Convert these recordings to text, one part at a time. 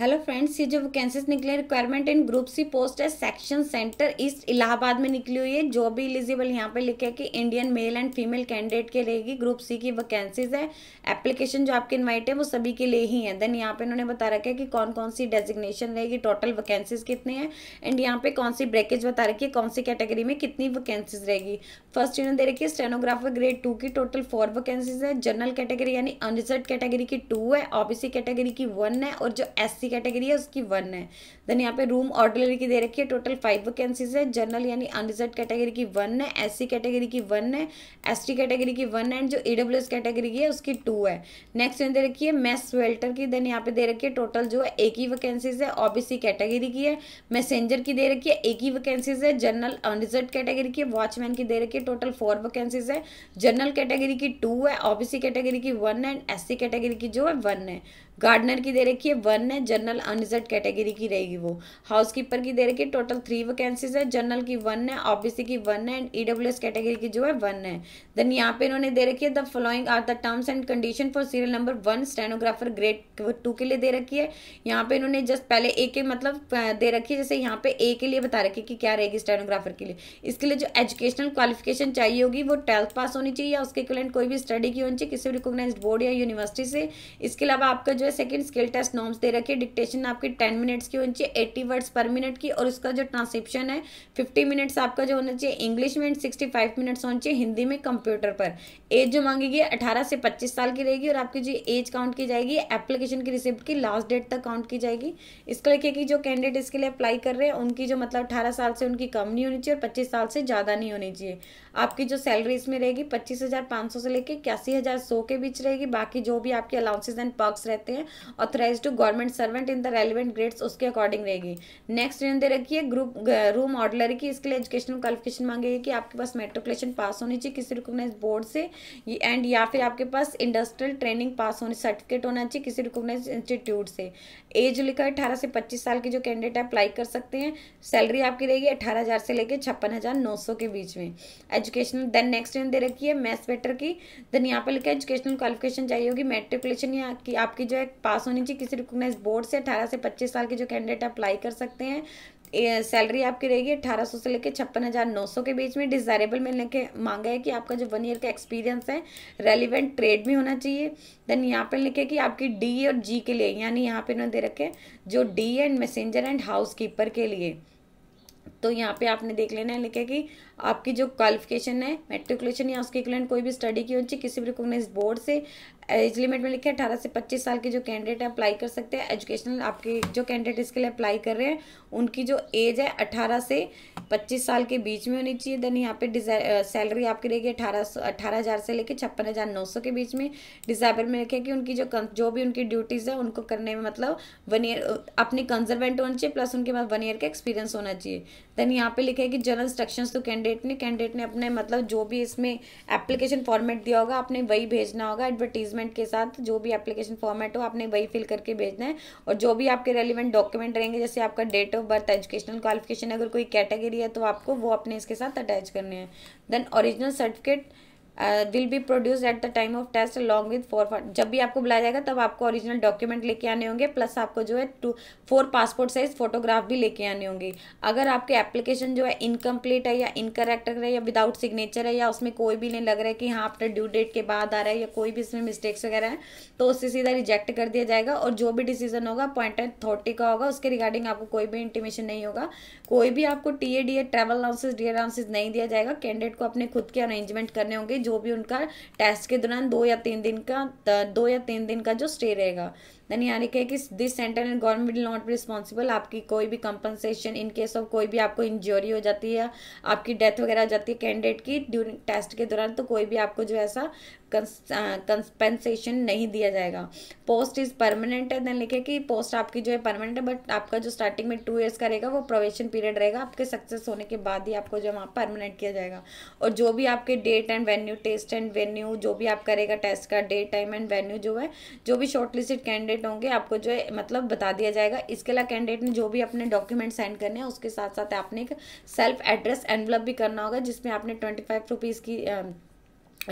hello friends ये जो vacancies निकले requirement in group C post है सेक्शन सेंटर ईस्ट इलाहाबाद में निकली हुई है जो भी एलिजिबल यहाँ पे लिखे है कि Indian male and female candidate के रहेगी ग्रुप सी की वैकेंसीज है एप्लीकेशन जो आपके इन्वाइट है वो सभी के लिए ही है देन यहाँ पे इन्होंने बता रखा है कि कौन कौन सी डेजिग्नेशन रहेगी टोटल वैकेंसीज कितनी है एंड यहाँ पे कौन सी ब्रेकेज बता रखी है कौन सी कैटेगरी में कितनी वैकेंसीज रहेगी फर्स्ट इन्होंने दे रखी है स्टेनोग्राफर ग्रेड टू की टोटल फोर वैकेंसीज है जनरल कैटेगरी यानी अनरिजर्व कैटेगरी की टू है ओबीसी कैटेगरी की वन है और जो एस की कैटेगरी है उसकी वन है देन यहाँ पे रूम ऑर्डररी की दे रखी है टोटल फाइव वैकेंसीज है जनरल यानी अनरिजर्व कैटेगरी की वन है एस कैटेगरी की वन है एस कैटेगरी की वन एंड जो ई कैटेगरी की है उसकी टू है नेक्स्ट यहाँ दे रखी है मैस वेल्टर की देन यहाँ पे दे रखी है टोटल जो है एक ही वैकेंसीज है ओबीसी कैटेगरी की है मैसेंजर की दे रखी है एक ही वैकेंसीज है जनरल अनरिजर्व कैटेगरी की वॉचमैन की दे रखी है टोटल फोर वैकेंसीज है जनरल कैटेगरी की टू है ओबीसी कैटेगरी की वन है एंड एस कैटेगरी की जो है वन है गार्डनर की दे रखी है वन है जनरल जनरल अनरिजर्व कैटेगरी की रहेगी वो हाउस कीपर की दे रखी है टोटल थ्री वैकेंसीज है जनरल की वन है ओबीसी की वन है एंड ईडब्ल्यूएस कैटेगरी की जो है वन है देन यहाँ पे इन्होंने दे रखी है the following are the terms and condition for serial number one stenographer grade two के लिए दे रखी है यहाँ पे इन्होंने जस्ट पहले ए के मतलब दे रखी है जैसे यहाँ पे ए के लिए बता रखी है कि क्या रहेगी स्टेनोग्राफर के लिए इसके लिए जो एजुकेशनल क्वालिफिकेशन चाहिए होगी वो ट्वेल्थ पास होनी चाहिए या उसके इक्वलेंट कोई भी स्टडी की होनी चाहिए किसी भी रिकोगनाइज बोर्ड या यूनिवर्सिटी से इसके अलावा आपका जो है सेकेंड स्किल टेस्ट नॉर्म्स दे रखे है डिक्टेशन आपकी टेन मिनट्स की होनी चाहिए एट्टी वर्ड्स पर मिनट की और उसका जो ट्रांसक्रिप्शन है फिफ्टी मिनट्स आपका जो होना चाहिए इंग्लिश में सिक्सटी फाइव मिनट्स होनी चाहिए हिंदी में कंप्यूटर पर एज जो मांगी गई अठारह से पच्चीस साल की रहेगी और आपकी जो एज काउंट की जाएगी एप्लीकेशन की रिसिप्ट की लास्ट डेट तक काउंट की जाएगी इसको लिखे कि जो कैंडिडेट इसके लिए अप्लाई कर रहे हैं उनकी जो मतलब अठारह साल से उनकी कम नहीं होनी चाहिए और पच्चीस साल से ज़्यादा नहीं होनी चाहिए आपकी जो सैलरी इसमें रहेगी पच्चीस हज़ार पाँच सौ से लेकर इक्यासी हज़ार सौ के बीच रहेगी बाकी जो भी आपके अलाउंसेज एंड पर्क्स रहते हैं authorise to government servant development in the relevant grades उसके अकॉर्डिंग रहेगी नेक्स्ट इन्होंने दे रखी है ग्रुप रूम ऑर्डलर की इसके लिए एजुकेशनल क्वालिफिकेशन मांगेगी कि आपके पास मेट्रिकुलेशन पास होनी चाहिए किसी रिकोगनाइज बोर्ड से एंड या फिर आपके पास इंडस्ट्रियल ट्रेनिंग पास होने सर्टिफिकेट होना चाहिए किसी रिकोगनाइज इंस्टीट्यूट से एज लिखा है अठारह से पच्चीस साल के जो कैंडिडेट है अप्लाई कर सकते हैं सैलरी आपकी रहेगी अठारह हज़ार से लेकर छप्पन हज़ार नौ सौ के बीच में एजुकेशनल देन नेक्स्ट इन्होंने दे रखी है मैथ्स बेटर की देन यहाँ पर लिखा है एजुकेशनल क्वालिफिकेशन चाहिए होगी मेट्रिकुलेशन या आपकी जो है पास होनी चाहिए किसी रिकोगनाइज बोर्ड फोर से अठारह से पच्चीस साल के जो कैंडिडेट अप्लाई कर सकते हैं सैलरी आपकी रहेगी अठारह सौ से लेकर छप्पन हज़ार नौ सौ के बीच में डिज़ायरेबल में लेके मांगा है कि आपका जो वन ईयर का एक्सपीरियंस है रेलिवेंट ट्रेड में होना चाहिए देन यहाँ पे लिखे कि आपकी डी और जी के लिए यानी यहाँ पे इन्होंने दे रखे जो D and messenger and house के लिए तो यहाँ पे आपने देख लेना है लिखे कि आपकी जो क्वालिफिकेशन है मेट्रिकुलेशन या उसके इक्वलेंट कोई भी स्टडी की होनी चाहिए किसी भी रिकोगनाइज बोर्ड से एज लिमिट में लिखा है अठारह से पच्चीस साल के जो कैंडिडेट अप्लाई कर सकते हैं एजुकेशनल आपके जो कैंडिडेट इसके लिए अप्लाई कर रहे हैं उनकी जो एज है 18 से पच्चीस साल के बीच में होनी चाहिए देन यहाँ पे सैलरी आपकी रहेगी अठारह सौ अठारह हज़ार से लेकर छप्पन हज़ार नौ सौ के बीच में डिजाइबर में लिखे कि उनकी जो जो भी उनकी ड्यूटीज़ है उनको करने में मतलब वन ईयर अपनी कंजर्वेंट होनी चाहिए प्लस उनके पास वन ईयर का एक्सपीरियंस होना चाहिए देन यहाँ पे लिखे कि general instruction to candidate candidate ने कैंडिडेट ने अपने मतलब जो भी इसमें एप्लीकेशन फॉर्मेट दिया होगा आपने वही भेजना होगा एडवर्टीजमेंट के साथ जो भी एप्लीकेशन फॉर्मेट हो आपने वही फिल करके भेजना है और जो भी आपके रेलिवेंट डॉक्यूमेंट रहेंगे जैसे आपका date of birth educational qualification अगर कोई कैटेगरी है तो आपको वो अपने इसके साथ अटैच करने हैं then original certificate will be produce at the time of test long with four जब भी आपको बुलाया जाएगा तब आपको ओरिजिनल डॉक्यूमेंट लेके आने होंगे प्लस आपको जो है two four passport size photograph भी लेके आने होंगे अगर आपके एप्लीकेशन जो है इनकम्प्लीट है या इनकरेक्ट है या विदाउट सिग्नेचर है या उसमें कोई भी नहीं लग रहा है कि हाँ आपने ड्यू डेट के बाद आ रहा है या कोई भी इसमें मिस्टेक्स वगैरह है तो उससे सीधा रिजेक्ट कर दिया जाएगा और जो भी डिसीजन होगा अपॉइंट अथॉरिटी का होगा उसके रिगार्डिंग आपको कोई भी इंटीमेशन नहीं होगा कोई भी आपको T A D A travel allowances D allowances नहीं दिया जाएगा कैंडिडेट को अपने खुद के अरेंजमेंट करने होंगे जो जो भी उनका टेस्ट के दौरान दो या तीन दिन का दो या तीन दिन का जो स्टे रहेगा देन यहाँ लिखा है कि this centre and government will not responsible आपकी कोई भी कंपनसेशन इन केस ऑफ कोई भी आपको इंजरी हो जाती है आपकी डेथ वगैरह हो जाती है कैंडिडेट की ड्यूरिंग टेस्ट के दौरान तो कोई भी आपको जो ऐसा कंपेंसेशन नहीं दिया जाएगा पोस्ट इज़ परमानेंट है देन लिखे कि पोस्ट आपकी जो है परमानेंट है बट आपका जो स्टार्टिंग में टू ईयर्स का रहेगा वो प्रोवेशन पीरियड रहेगा आपके सक्सेस होने के बाद ही आपको जो वहाँ परमानेंट किया जाएगा और जो भी आपके date and venue test and venue जो भी आप करेगा टेस्ट का डेट टाइम एंड वेन्यू जो है जो भी शॉर्ट लिस्टेड कैंडिडेट होंगे आपको जो है मतलब बता दिया जाएगा इसके अलावा कैंडिडेट ने जो भी अपने डॉक्यूमेंट सेंड करने हैं उसके साथ साथ आपने एक सेल्फ एड्रेस एनवलप भी करना होगा जिसमें आपने ट्वेंटी फाइव रुपीज़ की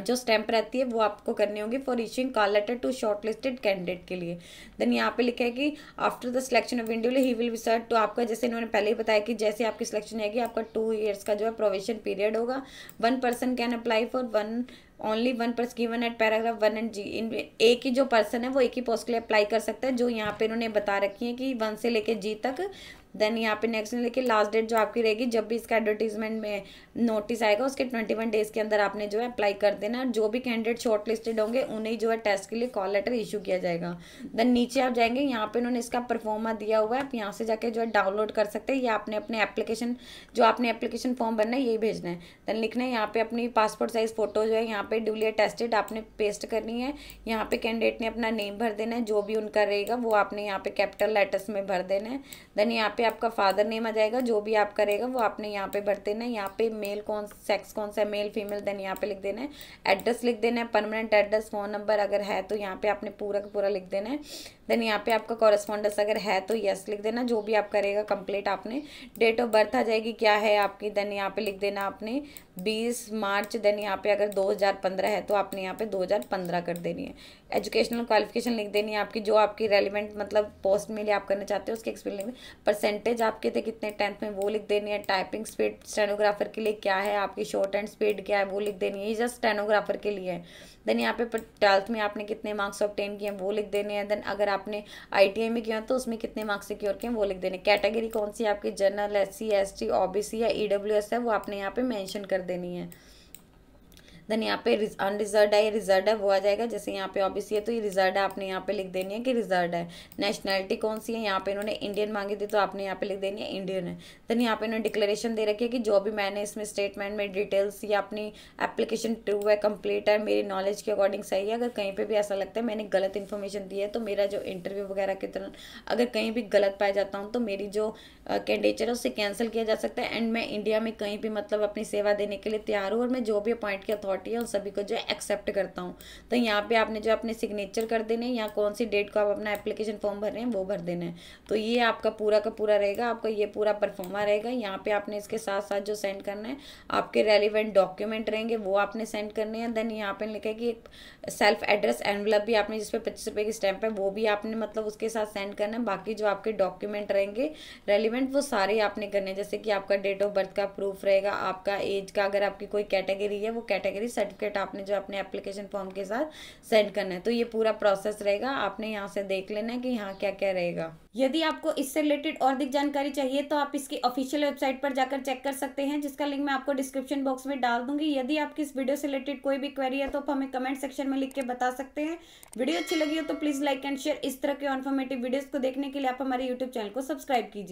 जो स्टैंप रहती है वो आपको करनी होगी for issuing call letter to shortlisted candidate के लिए देन यहाँ पे लिखा है कि after the selection of individual he will be cert तो आपका जैसे इन्होंने पहले ही बताया कि जैसे आपकी सिलेक्शन आएगी आपका टू ईयर्स का जो है प्रोवेशन पीरियड होगा one person can apply for one only one पर्स given at paragraph one and G इन एक ही जो पर्सन है वो एक ही पोस्ट के लिए अप्लाई कर सकता है जो यहाँ पे इन्होंने बता रखी है कि वन से लेके जी तक देन यहाँ पे नेक्स्ट देखिए लास्ट डेट जो आपकी रहेगी जब भी इसका एडवर्टीजमेंट में नोटिस आएगा उसके ट्वेंटी वन डेज के अंदर आपने जो है अप्लाई कर देना जो भी कैंडिडेट शॉर्ट लिस्टेड होंगे उन्हें जो है टेस्ट के लिए कॉल लेटर इशू किया जाएगा देन नीचे आप जाएंगे यहाँ पे उन्होंने इसका परफॉर्मा दिया हुआ है आप यहाँ से जाके जो है डाउनलोड कर सकते हैं या आपने अपने एप्लीकेशन जो आपने एप्लीकेशन फॉर्म भरना है यही भेजना है देन लिखना है यहाँ पे अपनी पासपोर्ट साइज फोटो जो है यहाँ पे ड्यूलियर टेस्टेड आपने पेस्ट करनी है यहाँ पे कैंडिडेट ने अपना नेम भर देना है जो भी उनका रहेगा वो आपने यहाँ पे कैपिटल लेटर्स में भर देना है देन यहाँ पे आपका फादर नेम आ जाएगा जो भी आप करेगा वो आपने यहाँ पे भर देना है यहाँ पे मेल कौन सेक्स कौन सा है मेल फीमेल देन यहाँ पे लिख देना है एड्रेस लिख देना है परमानेंट एड्रेस फ़ोन नंबर अगर है तो यहाँ पे आपने पूरा का पूरा लिख देना है देन यहाँ पे आपका कॉरेस्पॉन्डेंस अगर है तो यस लिख देना जो भी आप करेगा कंप्लीट आपने डेट ऑफ बर्थ आ जाएगी क्या है आपकी देन यहाँ पे लिख देना आपने बीस मार्च देन यहाँ पे अगर 2015 है तो आपने यहाँ पे 2015 कर देनी है एजुकेशनल क्वालिफिकेशन लिख देनी है आपकी जो आपकी रेलिवेंट मतलब पोस्ट में लिए आप करना चाहते हो उसके एक्सपीरियंस परसेंटेज आपके थे कितने टेंथ में वो लिख देनी है टाइपिंग स्पीड स्टेनोग्राफर के लिए क्या है आपकी शॉर्ट एंड स्पीड क्या है वो लिख देनी है ये जस्ट स्टेनोग्राफर के लिए है देन यहाँ पे ट्वेल्थ में आपने कितने मार्क्स ऑप्टेन किए हैं वो लिख देने हैं देन अगर आपने आई में किया तो उसमें कितने मार्क्स सिक्योर किए वो लिख देने कैटेगरी कौन सी आपकी general S C S T O B C या ई डब्ल्यू एस है वो आपने यहाँ पे मैंशन कर देनी है देन यहाँ पे अनरिजर्व है ये रिजर्व है वो आ जाएगा जैसे यहाँ पे ऑब्वियस है तो ये रिजर्व है आपने यहाँ पे लिख देनी है कि रिजर्व है नेशनैलिटी कौन सी है यहाँ पे इन्होंने इंडियन मांगी थी तो आपने यहाँ पे लिख देनी है इंडियन है देन यहाँ पे इन्होंने डिक्लेरेशन दे रखी है कि जो भी मैंने इसमें स्टेटमेंट में डिटेल्स या अपनी एप्लीकेशन ट्रू है कम्प्लीट है मेरी नॉलेज के अकॉर्डिंग सही है अगर कहीं पर भी ऐसा लगता है मैंने गलत इन्फॉर्मेशन दी है तो मेरा जो इंटरव्यू वगैरह के दौरान अगर कहीं भी गलत पाया जाता हूँ तो मेरी जो कैंडिडेचर है उससे कैंसिल किया जा सकता है एंड मैं इंडिया में कहीं भी मतलब अपनी सेवा देने के लिए तैयार हूँ और मैं जो भी अपॉइंट की अथॉरिटी पार्टी है उन सभी को जो है एक्सेप्ट करता हूँ तो यहाँ पे आपने जो अपने सिग्नेचर कर देने हैं या कौन सी डेट को आप अपना एप्लीकेशन फॉर्म भर रहे हैं वो भर देना है तो ये आपका पूरा का पूरा रहेगा आपका ये पूरा परफॉर्मा रहेगा यहाँ पे आपने इसके साथ साथ जो सेंड करना है आपके रेलिवेंट डॉक्यूमेंट रहेंगे वो आपने सेंड करने हैं देन यहाँ पे लिखा है कि एक सेल्फ एड्रेस एनवलप भी आपने जिसपे पच्चीस रुपये की स्टैंप है वो भी आपने मतलब उसके साथ सेंड करना है बाकी जो आपके डॉक्यूमेंट रहेंगे रेलिवेंट वो सारे आपने करने हैं जैसे कि आपका डेट ऑफ बर्थ का प्रूफ रहेगा आपका एज का अगर आपकी कोई कैटेगरी है वो कैटेगरी डिलीवरी सर्टिफिकेट आपने जो अपने एप्लीकेशन फॉर्म के साथ सेंड करना है तो ये पूरा प्रोसेस रहेगा आपने यहाँ से देख लेना है कि यहाँ क्या क्या रहेगा यदि आपको इससे रिलेटेड और अधिक जानकारी चाहिए तो आप इसकी ऑफिशियल वेबसाइट पर जाकर चेक कर सकते हैं जिसका लिंक मैं आपको डिस्क्रिप्शन बॉक्स में डाल दूंगी यदि आपकी इस वीडियो से रिलेटेड कोई भी क्वेरी है तो आप हमें कमेंट सेक्शन में लिख के बता सकते हैं वीडियो अच्छी लगी हो तो प्लीज़ लाइक एंड शेयर इस तरह के इन्फॉर्मेटिव वीडियोज़ को देखने के लिए आप हमारे यूट्यूब चैनल को सब्सक्राइब कीजिए